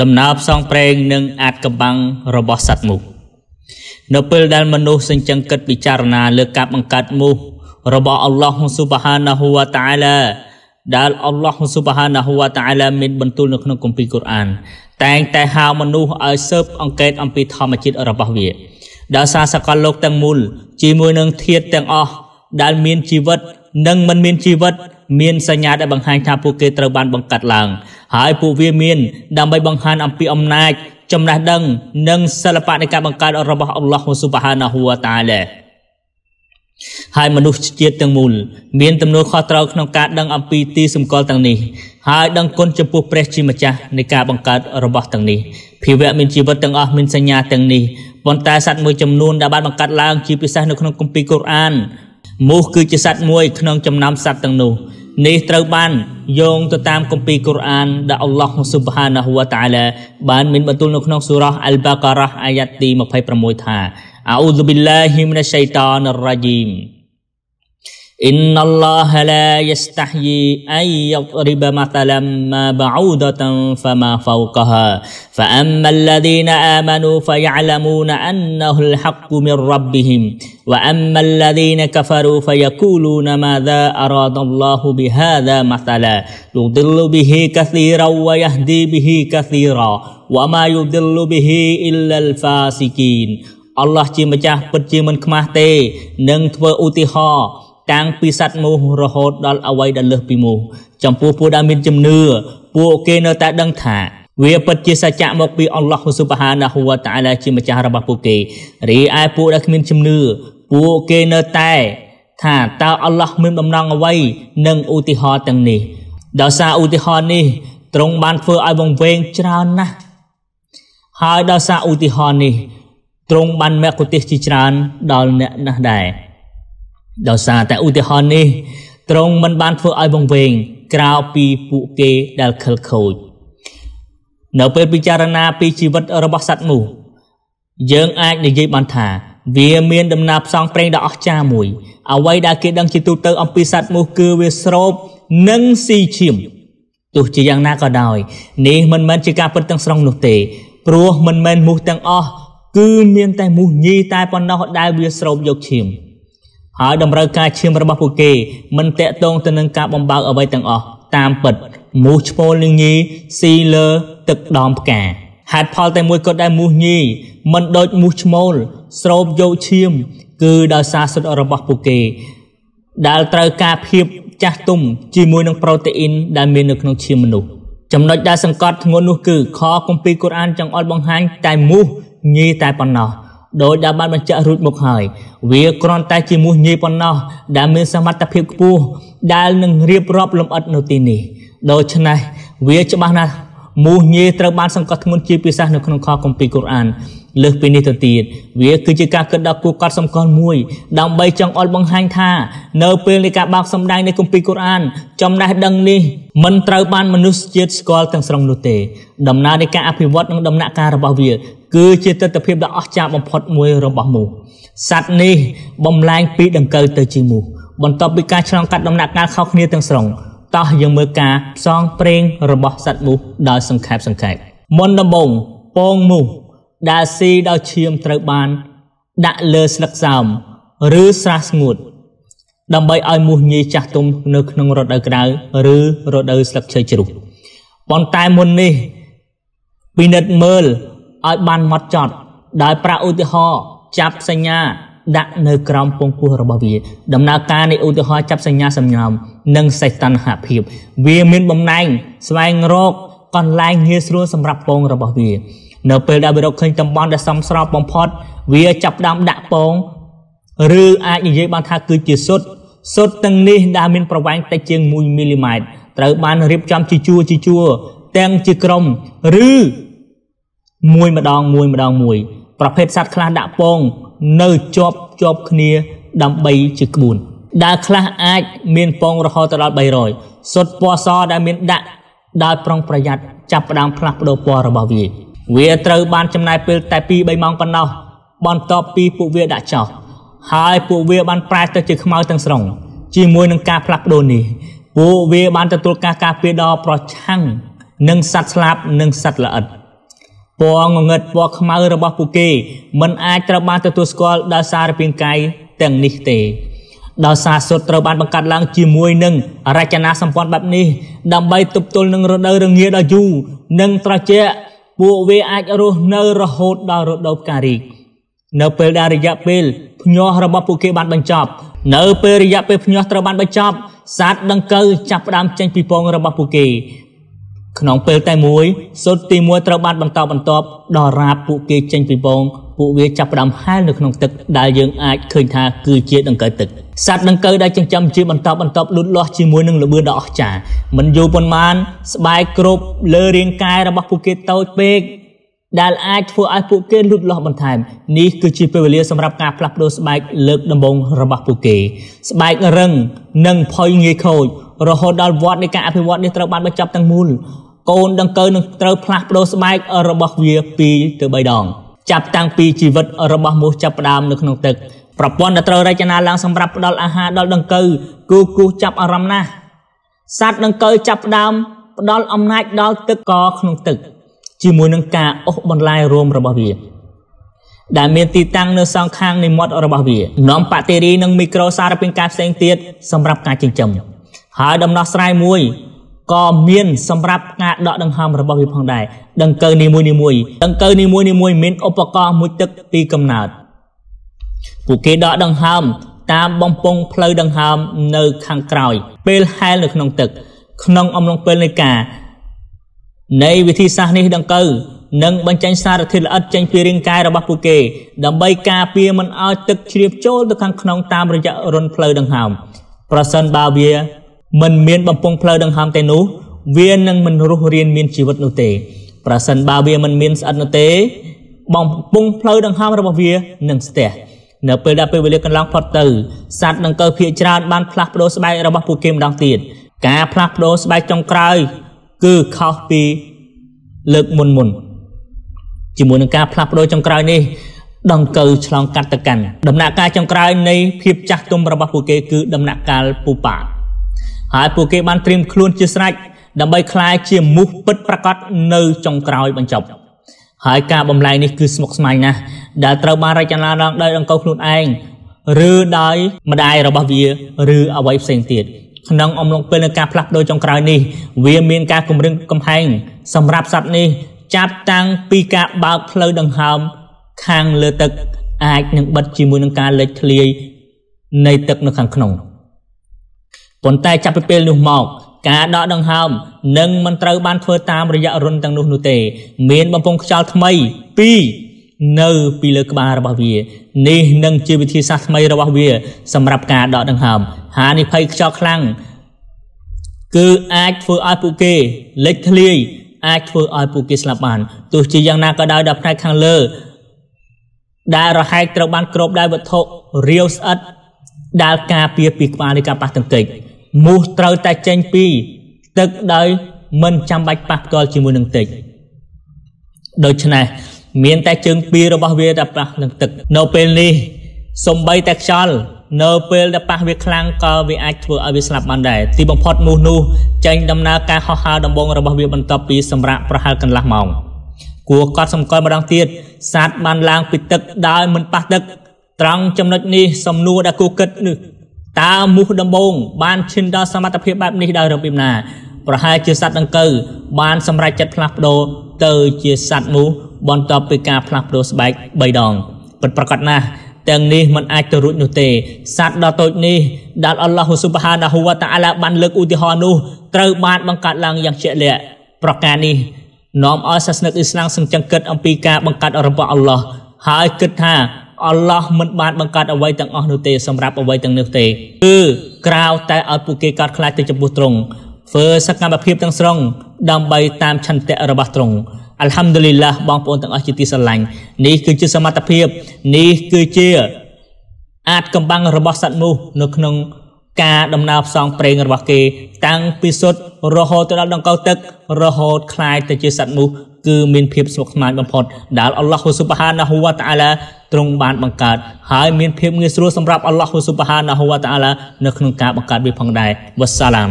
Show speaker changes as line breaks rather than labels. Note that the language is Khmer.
ដំណើរផ្សងព្រេង និង អាចកំបាំងរបស់សត្វមូសនៅពេលដែលមនុស្សសញ្ចឹងគិតពិចារណា លើការបង្កើតមូសរបស់អល់ឡោះស៊ុបហានាហ៊ូវតាឡាដែលអល់ឡោះស៊ុបហានាហ៊ូវតាឡាមានបន្ទូលនៅក្នុងគម្ពីរកូរ៉ានតែងតែហៅមនុស្សឲ្យស៊ើបអង្កេត អំពីធម្មជាតិរបស់វាដោយសារសកលលោកទាំងមូលជាមួយនឹងធាតុទាំងអស់ដែលមាន ជីវិត និងមិនមានជីវិត មានសញ្ញាដែលបង្ហាញថាពួកគេត្រូវបានបង្កាត់ឡើងហើយពួកវាមាន ដើម្បីបង្ហាញអំពីអំណាច ចំណេះដឹង និងសិល្បៈនៃការបង្កើតរបស់អល់ឡោះស៊ុបហានាហ៊ូវតាឡាហើយមនុស្សជាតិទាំងមូលមានទំនួលខុសត្រូវក្នុងការដឹង អំពីទីសម្គាល់ទាំងនេះហើយដឹងគុណចំពោះព្រះជាម្ចាស់នៃការបង្កើតរបស់ទាំងនេះភាវៈមានជីវិតទាំងអស់មានសញ្ញាទាំងនេះប៉ុន្តែសត្វមួយចំនួនដែលបានបង្កើតឡើងជាពិសេសនៅក្នុងគម្ពីរកូរ៉ានមូសគឺជាសត្វមួយក្នុងចំណោមសត្វទាំងនោះ នេះត្រូវបានយោងទៅតាមគម្ពីរកូរ៉ានដែលអល់ឡោះស៊ុបហានាហ៊ូវតាអាឡាបានមានបន្ទូលនៅក្នុងសូរ៉ាអល់បាការ៉ាអាយ៉ាត់ទី26ថាអ៊ូស៊ុប៊ីឡាហ៊ីមិណាសៃតានរ៉ាជីម إن الله لا يستحيي أن يضرب مثلا ما بعوضة فما فوقها فأما الذين آمنوا فيعلمون أنه الحق من ربهم وأما الذين كفروا فيقولون ماذا أراد الله بهذا مثلا يضل به كثيرا ويهدي به كثيرا وما يضل به إلا الفاسقين الله ជាម្ចាស់ពិតជាមិនខ្មាស់ទេនឹងធ្វើឧទាហរណ៍តាំងពីសត្វមូសរហូតដល់អ្វីដែលលើសពីមូសចំពោះពួកដែលមានជំនឿពួកគេនៅតែ ដឹងថាវា ពិតជាសច្ចៈមកពីអល់ឡោះស៊ុបហានាហ៊ូវតាអាឡាជាម្ចាស់របស់ពួកគេរីឯពួកដែលគ្មានជំនឿពួកគេនៅតែ ថាតើអល់ឡោះមានបំណងអ្វីនឹងឧទាហរណ៍ទាំងនេះដោយសារឧទាហរណ៍នេះទ្រង់បានធ្វើឲ្យវង្វេងច្រើនណាស់ហើយដោយសារឧទាហរណ៍នេះទ្រង់បានមគ្គុទេសជាច្រើនដល់អ្នកណាស់ដែរដោយសារតែឧទាហរណ៍នេះទ្រង់មិនបានធ្វើឲ្យវង្វេង ក្រៅពីពួកគេដែលខិលខូចនៅពេលពិចារណាពីជីវិតរបស់សត្វមូសយើងអាចនិយាយបានថា វាមានដំណើរផ្សងព្រេងដ៏អស្ចារ្យមួយអ្វីដែលគេដឹងជាទូទៅអំពីសត្វមូសគឺវាស្រោបនិងស៊ីឈាមទោះជាយ៉ាងណាក៏ដោយ នេះមិនមែនជាការពិតទាំងស្រុងនោះទេព្រោះមិនមែនមូសទាំងអស់គឺមានតែមូសញីតែប៉ុណ្ណោះដែលវាស្រោបយកឈាម។ហើយតម្រូវការឈាមរបស់ពួកគេមិនតាក់ទងទៅនឹងការបំបើកអ្វីទាំងអស់តាមពិតមូសឈ្មោលនឹងញីស៊ីលើទឹកដមផ្កាហេតុផលតែមួយគត់ដែលមូសញីមិនដូចមូសឈ្មោលស្រោបយកឈាមគឺដោយសារសុទ្ធរបស់ពួកគេ ដែលត្រូវការភាពចាស់ទុំជាមួយនឹងប្រូតេអ៊ីនដែលមាននៅក្នុងឈាមមនុស្សចំណុចដែលសង្កត់ធ្ងន់នោះគឺខគម្ពីរកូរ៉ានចង្អុលបង្ហាញតែមូសញីតែប៉ុណ្ណោះដោយដែលបានបញ្ជាក់រួចមកហើយវាគ្រាន់តែជាមូសញីប៉ុណ្ណោះដែលមានសមត្ថភាពខ្ពស់ដែលនឹងរៀបរាប់លម្អិតនៅទីនេះដូច្នេះវាច្បាស់ណាស់មូសញីត្រូវបានសង្កត់ធ្ងន់ជាពិសេសនៅក្នុងខគម្ពីរកូរ៉ាន លើសពីនេះទៅទៀតវាគឺជាការគិតដល់គួរកត់សម្គាល់មួយ ដើម្បីចង់អល់បង្ហាញថានៅពេលនៃការបោកសម្ដែងនៃគម្ពីរកូរ៉ាន ចំណេះដឹងនេះមិនត្រូវបានមនុស្សជាតិស្គាល់ទាំងស្រុងនោះទេដំណើរនៃការអភិវឌ្ឍនិងដំណាក់កាលរបស់វាគឺជាទស្សនវិជ្ជាដ៏អស្ចារ្យបំផុតមួយរបស់មូសសត្វនេះបំលែងពីដង្កូវទៅជាមូសបន្ទាប់ពីការឆ្លងកាត់ដំណាក់កាលខុសគ្នាទាំងស្រុងតោះយើងមើលការផ្សងព្រេងរបស់សត្វមូសដោយសង្ខេបសង្ខេបមុនដំបូងពងមូសដែលស៊ីដល់ឈាមត្រូវបានដាក់លើស្លឹកសើមឬស្រះស្ងួតដើម្បីឲ្យមូសញីចាស់ទុំនៅក្នុងរដូវក្តៅឬរដូវស្លឹកឈើជ្រុះប៉ុន្តែមុននេះពិនិត្យមើលឲ្យបានម៉ត់ចត់ដោយប្រាឧទាហរណ៍ចាប់សញ្ញា ដាក់នៅ ក្រោមពងពោះរបស់វាដំណើរការនៃឧទាហរណ៍ចាប់សញ្ញាសំញោមនិងសេះតណ្ហាភាពវាមានបំណែងស្វែងរកកន្លែងងាយស្រួលសម្រាប់ពងរបស់វានៅពេលដែលវារកឃើញតំបន់ដែលសមស្របបំផុតវាចាប់ផ្ដើមដាក់ពងឬអាចនិយាយបានថាគឺជាសុទ្ធសុទ្ធទាំងនេះដែលមានប្រវែងតិចជាង1មីលីម៉ែត្រត្រូវបានរៀបចំជាជួរជាជួរទាំងជាក្រុមឬមួយម្ដងមួយម្ដងមួយប្រភេទសត្វខ្លះដាក់ពងនៅជាប់ជាប់គ្នាដើម្បីជាក្បួនដែលខ្លះអាចមានពងរហូតដល់300សុទ្ធពណ៌សដែលមានដាក់ដោយប្រុងប្រយ័ត្នចាប់ផ្ដើមផ្លាស់ប្ដូរពណ៌របស់វា វាត្រូវបានចំណាយពេលតែ2 3ម៉ោងប៉ុណ្ណោះបន្ទាប់ពីពួកវាដាក់ចោលហើយពួកវាបានប្រែទៅជាខ្មៅទាំងស្រុងជាមួយនឹងការផ្លាស់ប្ដូរនេះ ពួកវា បានទទួលការការពារដ៏ប្រឆាំងនឹងសត្វស្លាបនិងសត្វល្អិត។ពណ៌ងងឹតពណ៌ខ្មៅរបស់ពួកគេមិនអាចត្រូវបានទទួលស្គាល់ដោយសាររាងកាយទាំងនេះទេដោយសារសុទ្ធត្រូវបានបង្កើតឡើងជាមួយនឹងរចនាសម្ព័ន្ធបែបនេះដើម្បីទប់ទល់នឹងរដូវរងាដ៏យូរនិងត្រជាក់ពួកវាអាចរស់នៅរហូតដល់រដូវផ្ការីកនៅពេលដែលរយៈពេលភ្ញាស់របស់ពួកគេបានបញ្ចប់នៅពេលរយៈពេលភ្ញាស់ត្រូវបានបញ្ចប់សត្វដង្កូវចាប់ផ្ដើមចេញពីពងរបស់ពួកគេក្នុងពេលតែមួយសូត្រទី1ត្រូវបានបន្តបន្ទាប់ដល់រាបពួកគេចេញពីបងពួកវាចាប់ផ្ដើមហែលនៅក្នុងទឹកដែលយើងអាចឃើញថាគឺជាដង្កូវទឹកសត្វដង្កូវដែលចិញ្ចឹមជាបន្តបន្ទាប់លូតលាស់ជាមួយនឹងលបឿនដ៏អស្ចារ្យមិនយូរប៉ុន្មានស្បែកគ្របលើរាងកាយរបស់ពួកគេតូចពេកដែលអាចធ្វើឲ្យពួកគេលូតលាស់បន្ថែមនេះគឺជាពេលវេលាសម្រាប់ការផ្លាស់ប្ដូរស្បែកលើកដំបូងរបស់ពួកគេស្បែករឹងនិងផុយងាយខូចរហូតដល់វដ្តនៃការអភិវឌ្ឍនេះត្រូវបានបញ្ចប់ទាំងមូលកូនដង្កូវនឹងត្រូវផ្លាស់ប្ដូរស្បែករបស់វា2ទៅ3ដង ចាប់តាំងពីជីវិតរបស់មូសចាប់ផ្ដើមនៅក្នុងទឹកប្រព័ន្ធដែលត្រូវរចនាឡើងសម្រាប់ផ្ដល់អាហារដល់ដង្កូវគូគូចាប់អារម្មណ៍ណាស់សត្វដង្កូវចាប់ផ្ដើមផ្ដល់អំណាចដល់ទឹកកក្នុងទឹកជាមួយនឹងការអូសបន្លាយរួមរបស់វាដែលមានទីតាំងនៅសងខាងនៃមាត់របស់វានាំបាក់តេរីនិងមីក្រូសារពាង្គកាយផ្សេងទៀតសម្រាប់ការចិញ្ចឹមហើយដំណោះស្រាយមួយក៏មានសម្រាប់ការដកដង្ហើមរបស់វាផងដែរដង្កើនីមួយនីមួយដង្កើនីមួយនីមួយ មានឧបករណ៍មួយទឹកពីកំណើតពួកគេដកដង្ហើមតាមបំពង់ផ្លូវដង្ហើមនៅខាងក្រោយពេលហែលនៅក្នុងទឹក ក្នុងអំឡុងពេលនៃការ នៃវិធីសាស្ត្រនេះដង្កើនិងបញ្ចេញសារធាតុល្អិតចេញពីរាងកាយរបស់ពួកគេ ដើម្បីការពារមិនឲ្យទឹកជ្រាបចូលទៅខាងក្នុងតាមរយៈរន្ធផ្លូវដង្ហើមប្រសិនបើវាមិនមានបំពង់ផ្លូវដង្ហើមទេនោះវានឹងមិនរស់រានមានជីវិតនោះទេប្រសិនបើវាមិនមានស្អិតនោះទេបំពង់ផ្លូវដង្ហើមរបស់វានឹងស្ទះនៅពេលដែលពេលវេលាកន្លងផុតទៅសត្វដង្កូវភៀកច្រើនបានផ្លាស់ប្ដូរស្បែករបស់ពួកគេម្ដងទៀតការផ្លាស់ប្ដូរស្បែកចុងក្រោយគឺខុសពីលើកមុនមុនជាមួយនឹងការផ្លាស់ប្ដូរចុងក្រោយនេះ ដង្កូវឆ្លង កាត់ទៅកាន់ដំណាក់កាលចុងក្រោយនៃ ភាពចាស់ទុំរបស់ពួកគេ គឺដំណាក់កាលពូប៉ាហើយពួកគេបានត្រៀមខ្លួនជាស្រេចដើម្បីคลายជាមូសពិតប្រកបនៅចុងក្រោយ បញ្ចប់ហើយការបំលែងនេះគឺស្មុគស្មាញណាស់ដែលត្រូវបានរចនាឡើងដោយអង្គខ្លួនឯងឬដោយម្ដាយរបស់វាឬអ្វីផ្សេងទៀតក្នុងអំឡុងពេលនៃការផ្លាស់ប្ដូរចុងក្រោយនេះ វា មានការគម្រឹងកំហែងសម្រាប់សត្វនេះ ចាប់តាំង ពីការបើកផ្លូវដង្ហើមខាងលើទឹកអាច នឹងបិទជាមួយនឹងការលេចធ្លាយនៃ ទឹក នៅខាងក្នុង។ប៉ុន្តែចាប់ពីពេលនោះមក ការដកដង្ហើមនឹងមិនត្រូវបានធ្វើតាមរយៈរុនទាំងនោះនោះទេ មានបំពង់ខ្យល់ថ្មី2នៅពីលើក្បាលរបស់វានេះនឹងជាវិធីសាស្ត្រថ្មីរបស់វាសម្រាប់ការដកដង្ហើមហានិភ័យខ្យល់ខ្លាំងគឺអាចធ្វើឲ្យពួកគេលេចធ្លាយអាចធ្វើឲ្យពួកគេស្លាប់បានទោះជាយ៉ាងណាក៏ដោយដល់ផ្នែកខាងលើ ដែលរហែកត្រូវបានគ្របដោយវត្ថុរាវស្អិតដែលការពារពីក្បាលនៃការប៉ះទង្គិចមូសត្រូវតែចេញពី ទឹកដោយមិនចាំបាច់ប៉ះផ្ទាល់ជាមួយនឹងទឹកដូច្នេះមានតែជើងពីររបស់វាដែលប៉ះនឹងទឹក នៅពេលនេះសំបីតែខ្យល់នៅពេលដែលប៉ះវាខ្លាំងក៏វាអាចធ្វើឲ្យវាស្លាប់បានដែរទីបំផុតមូសនោះចេញដំណើរការហោះហើរដំបងរបស់វាបន្ទាប់ពីសម្រាកប្រហែលកន្លះម៉ោងគួរកត់សម្គាល់ម្ដងទៀតសត្វបានឡើងពីទឹកដោយមិនប៉ះទឹក ត្រង់ចំណុចនេះសំណួរដែលគូគិតនេះតើមូសដំបងបានឈិនដល់សមត្ថភាពបែបនេះដោយរបៀបណាប្រហែលជាសត្វដង្កូវបានសម្រេចចិត្តផ្លាស់ប្ដូរទៅ ជាសត្វមូសបន្ទាប់ពីការផ្លាស់ប្ដូរស្បែក3ដងពិតប្រាកដណាស់ទាំងនេះมันអាចទៅរួចនោះទេសត្វដ៏តូចនេះដែលអល់ឡោះស៊ុបហានាហ៊ូវតាអាឡាបានលើកឧទាហរណ៍នោះត្រូវបានបង្កើតឡើងយ៉ាងជាក់លាក់ប្រការនេះនាំឲ្យសាសនិកអ៊ីស្លាមសង្ចឹងគិតអំពីការបង្កើតរបស់អល់ឡោះហើយគិតថាអល់ឡោះមិនបានបង្កើតអ្វីទាំងអស់នោះទេសម្រាប់អ្វីទាំងនេះទេគឺក្រៅតែឲ្យពួកគេកាត់ខ្លាចទៅចំពោះទ្រង់ធ្វើសកម្មភាពទាំងស្រុងដើម្បីតាមឆន្ទៈរបស់ទ្រង់អัลហាំឌុលីឡាបងប្អូនទាំងអស់ជាទីស្រឡាញ់នេះគឺជាសមត្ថភាពនេះគឺជាអាចកំបាំងរបស់សត្វនោះនៅក្នុងការដំណើរផ្សងព្រេងរបស់គេតាំងពីសុទ្ធរហូតទៅដល់ដង្កូវទឹករហូតคลายទៅជាសត្វមូសគឺមានភាពស្មុគស្មាញបំផុតដែលអល់ឡោះស៊ុបហានាហ៊ូវតាអាឡាទ្រង់បានបង្កើតហើយមានភាពងាយស្រួលសម្រាប់អល់ឡោះស៊ុបហានាហ៊ូវតាអាឡានៅក្នុងការបង្កើតវាផងដែរវ៉ាសាឡាម